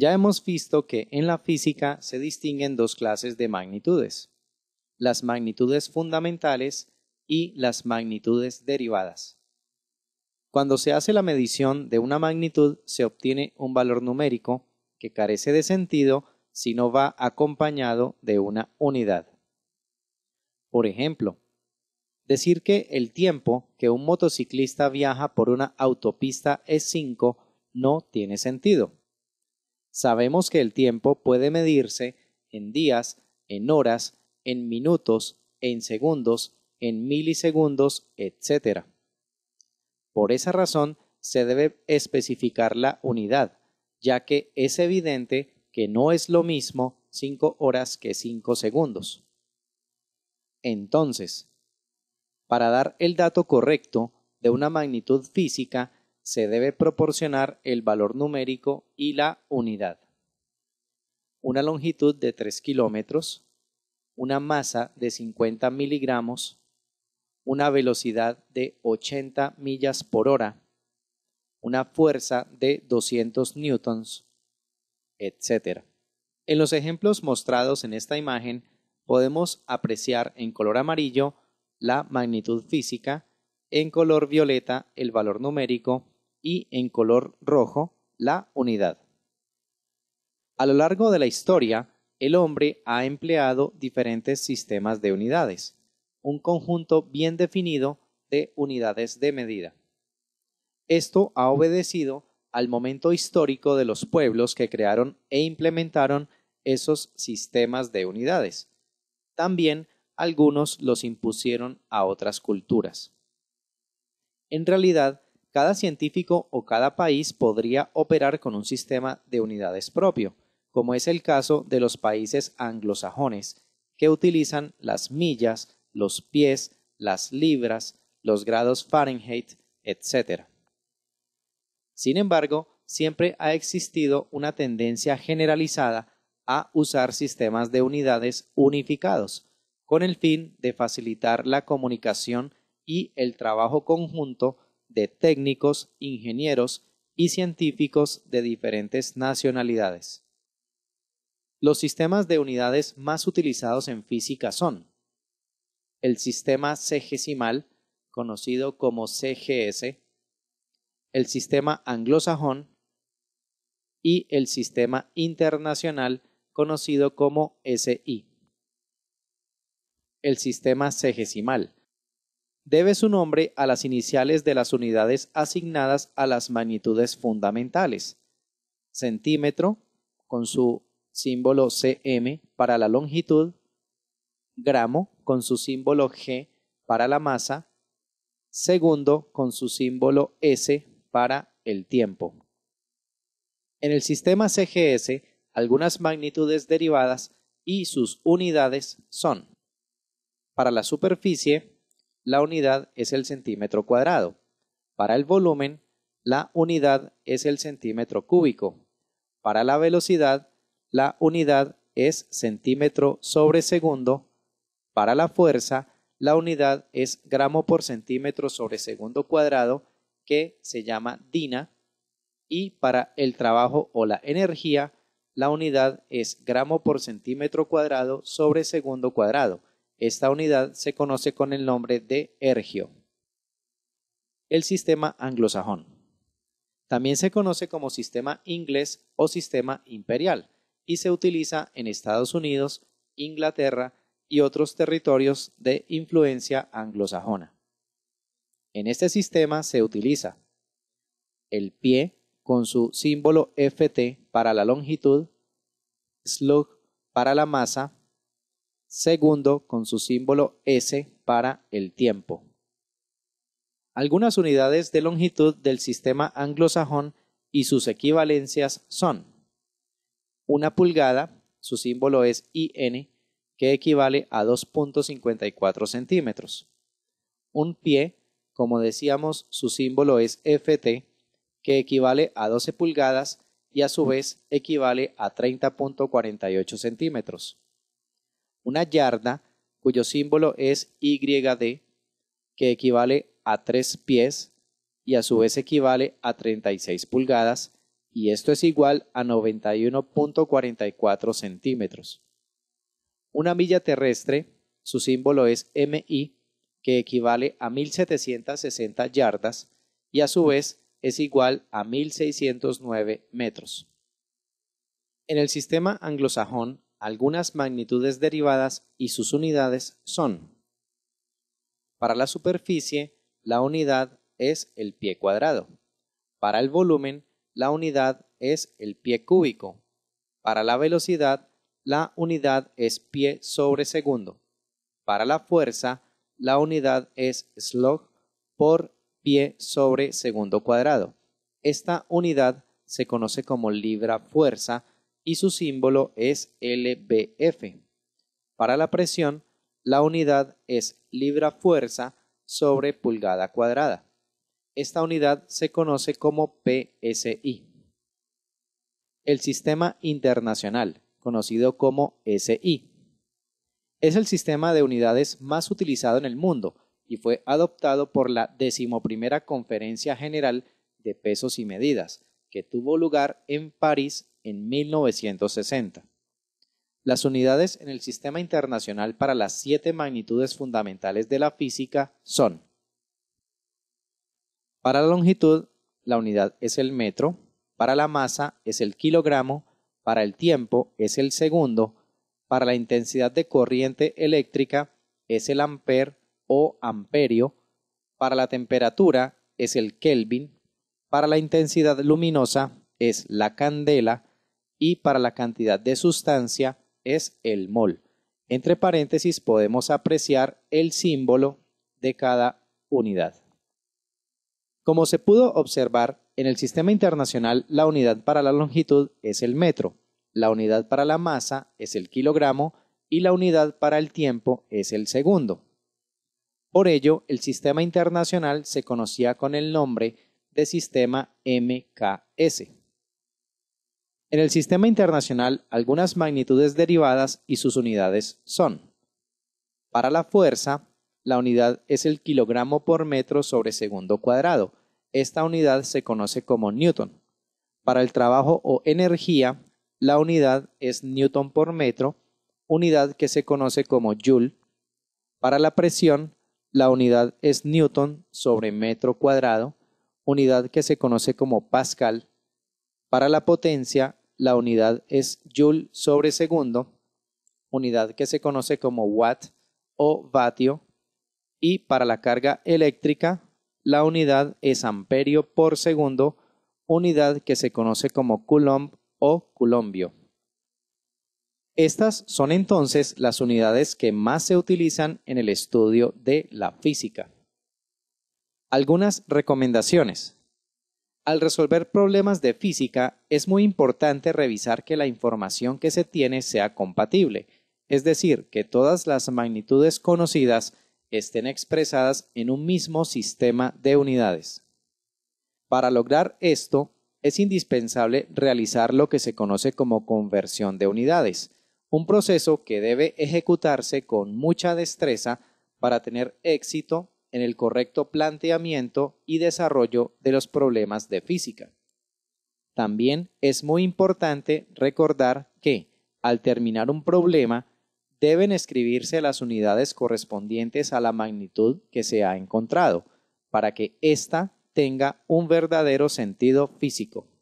Ya hemos visto que en la física se distinguen dos clases de magnitudes, las magnitudes fundamentales y las magnitudes derivadas. Cuando se hace la medición de una magnitud se obtiene un valor numérico que carece de sentido si no va acompañado de una unidad. Por ejemplo, decir que el tiempo que un motociclista viaja por una autopista es 5 no tiene sentido sabemos que el tiempo puede medirse en días, en horas, en minutos, en segundos, en milisegundos, etc. Por esa razón, se debe especificar la unidad, ya que es evidente que no es lo mismo 5 horas que 5 segundos. Entonces, para dar el dato correcto de una magnitud física, se debe proporcionar el valor numérico y la unidad. Una longitud de 3 kilómetros, una masa de 50 miligramos, una velocidad de 80 millas por hora, una fuerza de 200 newtons, etc. En los ejemplos mostrados en esta imagen podemos apreciar en color amarillo la magnitud física, en color violeta el valor numérico y en color rojo la unidad. A lo largo de la historia, el hombre ha empleado diferentes sistemas de unidades, un conjunto bien definido de unidades de medida. Esto ha obedecido al momento histórico de los pueblos que crearon e implementaron esos sistemas de unidades. También algunos los impusieron a otras culturas. En realidad, cada científico o cada país podría operar con un sistema de unidades propio, como es el caso de los países anglosajones, que utilizan las millas, los pies, las libras, los grados Fahrenheit, etc. Sin embargo, siempre ha existido una tendencia generalizada a usar sistemas de unidades unificados, con el fin de facilitar la comunicación y el trabajo conjunto de técnicos, ingenieros y científicos de diferentes nacionalidades. Los sistemas de unidades más utilizados en física son el sistema sexagesimal conocido como CGS, el sistema anglosajón y el sistema internacional, conocido como SI. El sistema sexagesimal debe su nombre a las iniciales de las unidades asignadas a las magnitudes fundamentales. Centímetro, con su símbolo cm para la longitud, gramo, con su símbolo g para la masa, segundo, con su símbolo s para el tiempo. En el sistema CGS, algunas magnitudes derivadas y sus unidades son para la superficie la unidad es el centímetro cuadrado. Para el volumen, la unidad es el centímetro cúbico. Para la velocidad, la unidad es centímetro sobre segundo. Para la fuerza, la unidad es gramo por centímetro sobre segundo cuadrado, que se llama DINA. Y para el trabajo o la energía, la unidad es gramo por centímetro cuadrado sobre segundo cuadrado, esta unidad se conoce con el nombre de ergio. El sistema anglosajón. También se conoce como sistema inglés o sistema imperial y se utiliza en Estados Unidos, Inglaterra y otros territorios de influencia anglosajona. En este sistema se utiliza el pie con su símbolo FT para la longitud, slug para la masa, segundo con su símbolo S para el tiempo. Algunas unidades de longitud del sistema anglosajón y sus equivalencias son una pulgada, su símbolo es IN, que equivale a 2.54 centímetros. Un pie, como decíamos, su símbolo es FT, que equivale a 12 pulgadas y a su vez equivale a 30.48 centímetros una yarda, cuyo símbolo es YD, que equivale a 3 pies y a su vez equivale a 36 pulgadas, y esto es igual a 91.44 centímetros. Una milla terrestre, su símbolo es MI, que equivale a 1760 yardas y a su vez es igual a 1609 metros. En el sistema anglosajón algunas magnitudes derivadas y sus unidades son. Para la superficie, la unidad es el pie cuadrado. Para el volumen, la unidad es el pie cúbico. Para la velocidad, la unidad es pie sobre segundo. Para la fuerza, la unidad es slog por pie sobre segundo cuadrado. Esta unidad se conoce como libra fuerza y su símbolo es LBF. Para la presión, la unidad es libra fuerza sobre pulgada cuadrada. Esta unidad se conoce como PSI. El sistema internacional, conocido como SI, es el sistema de unidades más utilizado en el mundo y fue adoptado por la decimoprimera Conferencia General de Pesos y Medidas, que tuvo lugar en París en 1960. Las unidades en el Sistema Internacional para las siete magnitudes fundamentales de la física son para la longitud, la unidad es el metro, para la masa es el kilogramo, para el tiempo es el segundo, para la intensidad de corriente eléctrica es el amper o amperio, para la temperatura es el Kelvin, para la intensidad luminosa es la candela, y para la cantidad de sustancia es el mol. Entre paréntesis podemos apreciar el símbolo de cada unidad. Como se pudo observar, en el sistema internacional la unidad para la longitud es el metro, la unidad para la masa es el kilogramo y la unidad para el tiempo es el segundo. Por ello, el sistema internacional se conocía con el nombre de sistema MKS. En el sistema internacional, algunas magnitudes derivadas y sus unidades son. Para la fuerza, la unidad es el kilogramo por metro sobre segundo cuadrado. Esta unidad se conoce como Newton. Para el trabajo o energía, la unidad es Newton por metro, unidad que se conoce como Joule. Para la presión, la unidad es Newton sobre metro cuadrado, unidad que se conoce como Pascal. Para la potencia, la unidad es joule sobre segundo, unidad que se conoce como watt o vatio, y para la carga eléctrica, la unidad es amperio por segundo, unidad que se conoce como coulomb o coulombio. Estas son entonces las unidades que más se utilizan en el estudio de la física. Algunas recomendaciones. Al resolver problemas de física, es muy importante revisar que la información que se tiene sea compatible, es decir, que todas las magnitudes conocidas estén expresadas en un mismo sistema de unidades. Para lograr esto, es indispensable realizar lo que se conoce como conversión de unidades, un proceso que debe ejecutarse con mucha destreza para tener éxito en el correcto planteamiento y desarrollo de los problemas de física. También es muy importante recordar que, al terminar un problema, deben escribirse las unidades correspondientes a la magnitud que se ha encontrado, para que ésta tenga un verdadero sentido físico.